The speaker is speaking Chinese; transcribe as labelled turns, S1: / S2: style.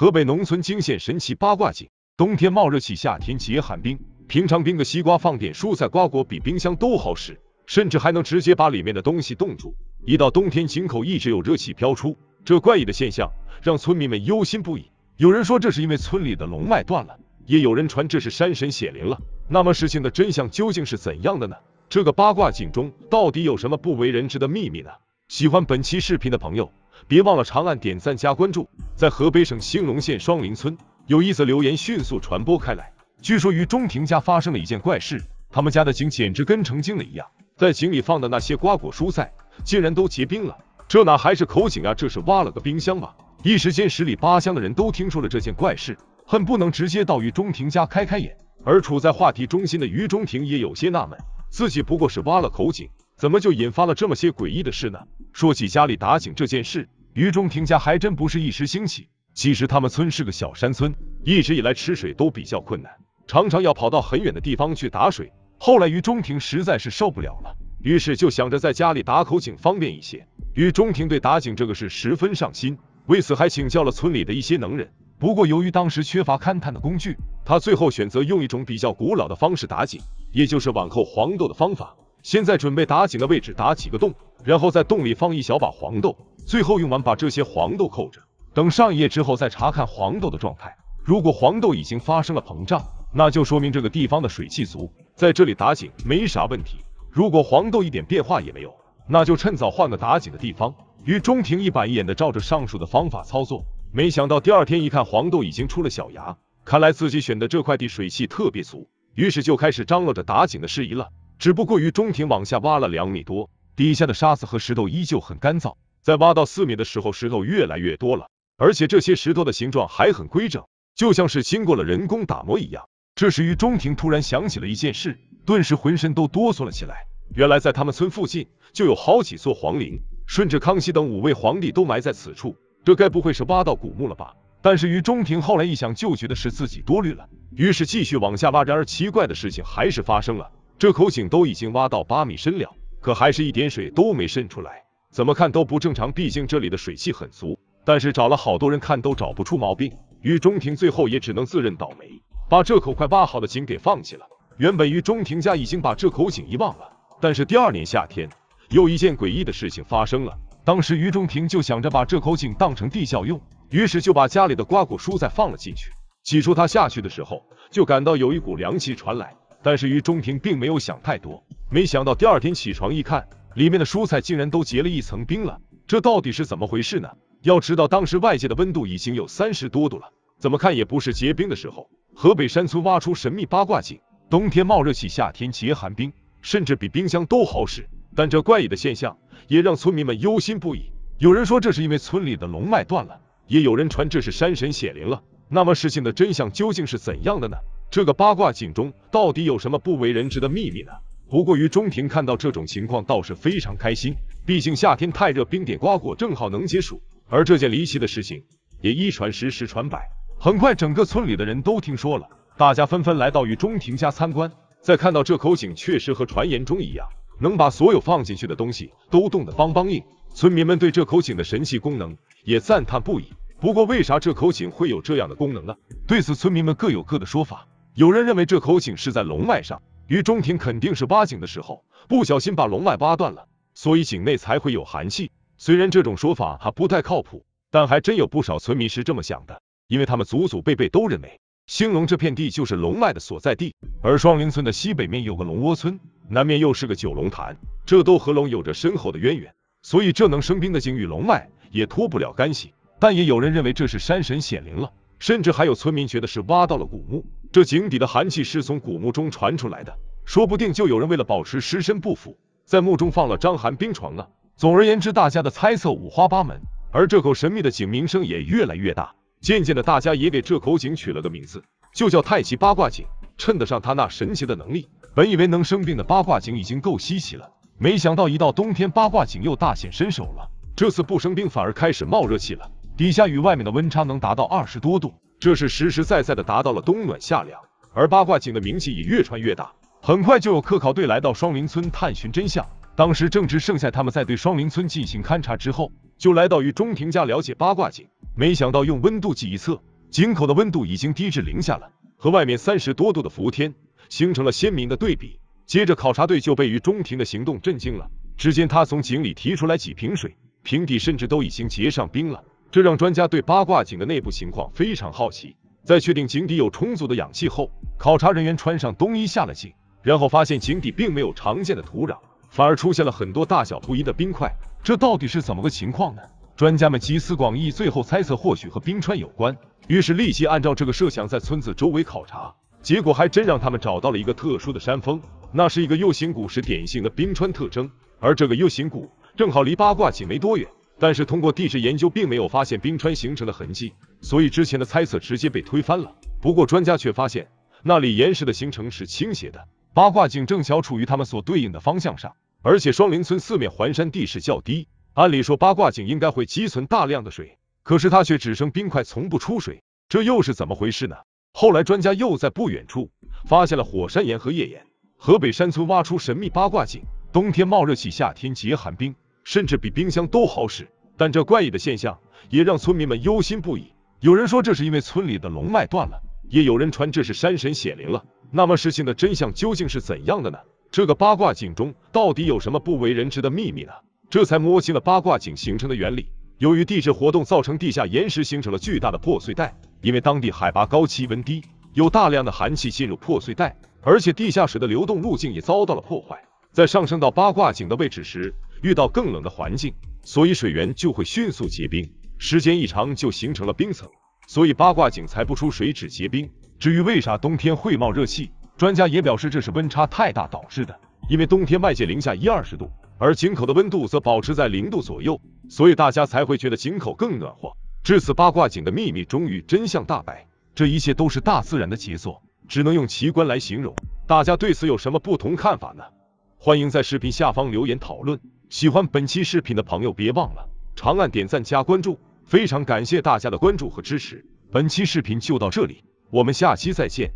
S1: 河北农村惊现神奇八卦井，冬天冒热气，夏天结寒冰。平常冰个西瓜，放点蔬菜瓜果，比冰箱都好使，甚至还能直接把里面的东西冻住。一到冬天，井口一直有热气飘出，这怪异的现象让村民们忧心不已。有人说这是因为村里的龙脉断了，也有人传这是山神显灵了。那么事情的真相究竟是怎样的呢？这个八卦井中到底有什么不为人知的秘密呢？喜欢本期视频的朋友。别忘了长按点赞加关注。在河北省兴隆县双林村，有一则留言迅速传播开来。据说于中庭家发生了一件怪事，他们家的井简直跟成精了一样，在井里放的那些瓜果蔬菜竟然都结冰了，这哪还是口井啊？这是挖了个冰箱吧？一时间十里八乡的人都听说了这件怪事，恨不能直接到于中庭家开开眼。而处在话题中心的于中庭也有些纳闷，自己不过是挖了口井。怎么就引发了这么些诡异的事呢？说起家里打井这件事，于中庭家还真不是一时兴起。其实他们村是个小山村，一直以来吃水都比较困难，常常要跑到很远的地方去打水。后来于中庭实在是受不了了，于是就想着在家里打口井方便一些。于中庭对打井这个事十分上心，为此还请教了村里的一些能人。不过由于当时缺乏勘探的工具，他最后选择用一种比较古老的方式打井，也就是网扣黄豆的方法。现在准备打井的位置打几个洞，然后在洞里放一小把黄豆，最后用完把这些黄豆扣着，等上一夜之后再查看黄豆的状态。如果黄豆已经发生了膨胀，那就说明这个地方的水气足，在这里打井没啥问题。如果黄豆一点变化也没有，那就趁早换个打井的地方。于中庭一板一眼的照着上述的方法操作，没想到第二天一看，黄豆已经出了小芽，看来自己选的这块地水气特别足，于是就开始张罗着打井的事宜了。只不过于中庭往下挖了两米多，底下的沙子和石头依旧很干燥。在挖到四米的时候，石头越来越多了，而且这些石头的形状还很规整，就像是经过了人工打磨一样。这时于中庭突然想起了一件事，顿时浑身都哆嗦了起来。原来在他们村附近就有好几座皇陵，顺治、康熙等五位皇帝都埋在此处。这该不会是挖到古墓了吧？但是于中庭后来一想，就觉得是自己多虑了，于是继续往下挖。然而奇怪的事情还是发生了。这口井都已经挖到八米深了，可还是一点水都没渗出来，怎么看都不正常。毕竟这里的水气很足，但是找了好多人看都找不出毛病，于中庭最后也只能自认倒霉，把这口快挖好的井给放弃了。原本于中庭家已经把这口井遗忘了，但是第二年夏天又一件诡异的事情发生了。当时于中庭就想着把这口井当成地窖用，于是就把家里的瓜果蔬菜放了进去。起初他下去的时候就感到有一股凉气传来。但是于中庭并没有想太多，没想到第二天起床一看，里面的蔬菜竟然都结了一层冰了，这到底是怎么回事呢？要知道当时外界的温度已经有三十多度了，怎么看也不是结冰的时候。河北山村挖出神秘八卦井，冬天冒热气，夏天结寒冰，甚至比冰箱都好使。但这怪异的现象也让村民们忧心不已。有人说这是因为村里的龙脉断了，也有人传这是山神显灵了。那么事情的真相究竟是怎样的呢？这个八卦井中到底有什么不为人知的秘密呢？不过于中庭看到这种情况倒是非常开心，毕竟夏天太热，冰点瓜果正好能解暑。而这件离奇的事情也一传十，十传百，很快整个村里的人都听说了，大家纷纷来到于中庭家参观。在看到这口井确实和传言中一样，能把所有放进去的东西都冻得梆梆硬，村民们对这口井的神奇功能也赞叹不已。不过为啥这口井会有这样的功能呢？对此村民们各有各的说法。有人认为这口井是在龙脉上，于中庭肯定是挖井的时候不小心把龙脉挖断了，所以井内才会有寒气。虽然这种说法还不太靠谱，但还真有不少村民是这么想的，因为他们祖祖辈辈都认为兴隆这片地就是龙脉的所在地，而双林村的西北面有个龙窝村，南面又是个九龙潭，这都和龙有着深厚的渊源，所以这能生冰的井与龙脉也脱不了干系。但也有人认为这是山神显灵了，甚至还有村民觉得是挖到了古墓。这井底的寒气是从古墓中传出来的，说不定就有人为了保持尸身不腐，在墓中放了张寒冰床呢。总而言之，大家的猜测五花八门，而这口神秘的井名声也越来越大。渐渐的，大家也给这口井取了个名字，就叫太极八卦井，称得上他那神奇的能力。本以为能生病的八卦井已经够稀奇了，没想到一到冬天，八卦井又大显身手了。这次不生病，反而开始冒热气了，底下与外面的温差能达到二十多度。这是实实在在的达到了冬暖夏凉，而八卦井的名气也越传越大。很快就有科考队来到双林村探寻真相。当时正值盛夏，他们在对双林村进行勘察之后，就来到于中庭家了解八卦井。没想到用温度计一测，井口的温度已经低至零下了，和外面三十多度的伏天形成了鲜明的对比。接着考察队就被于中庭的行动震惊了。只见他从井里提出来几瓶水，瓶底甚至都已经结上冰了。这让专家对八卦井的内部情况非常好奇。在确定井底有充足的氧气后，考察人员穿上冬衣下了井，然后发现井底并没有常见的土壤，反而出现了很多大小不一的冰块。这到底是怎么个情况呢？专家们集思广益，最后猜测或许和冰川有关，于是立即按照这个设想在村子周围考察，结果还真让他们找到了一个特殊的山峰，那是一个 U 型谷，是典型的冰川特征，而这个 U 型谷正好离八卦井没多远。但是通过地质研究，并没有发现冰川形成的痕迹，所以之前的猜测直接被推翻了。不过专家却发现，那里岩石的形成是倾斜的，八卦井正巧处于他们所对应的方向上。而且双林村四面环山，地势较低，按理说八卦井应该会积存大量的水，可是它却只剩冰块，从不出水，这又是怎么回事呢？后来专家又在不远处发现了火山岩和页岩，河北山村挖出神秘八卦井，冬天冒热气，夏天结寒冰。甚至比冰箱都好使，但这怪异的现象也让村民们忧心不已。有人说这是因为村里的龙脉断了，也有人传这是山神显灵了。那么事情的真相究竟是怎样的呢？这个八卦井中到底有什么不为人知的秘密呢？这才摸清了八卦井形成的原理。由于地质活动造成地下岩石形成了巨大的破碎带，因为当地海拔高、气温低，有大量的寒气进入破碎带，而且地下水的流动路径也遭到了破坏，在上升到八卦井的位置时。遇到更冷的环境，所以水源就会迅速结冰，时间一长就形成了冰层，所以八卦井才不出水只结冰。至于为啥冬天会冒热气，专家也表示这是温差太大导致的，因为冬天外界零下一二十度，而井口的温度则保持在零度左右，所以大家才会觉得井口更暖和。至此，八卦井的秘密终于真相大白，这一切都是大自然的杰作，只能用奇观来形容。大家对此有什么不同看法呢？欢迎在视频下方留言讨论。喜欢本期视频的朋友，别忘了长按点赞加关注，非常感谢大家的关注和支持。本期视频就到这里，我们下期再见。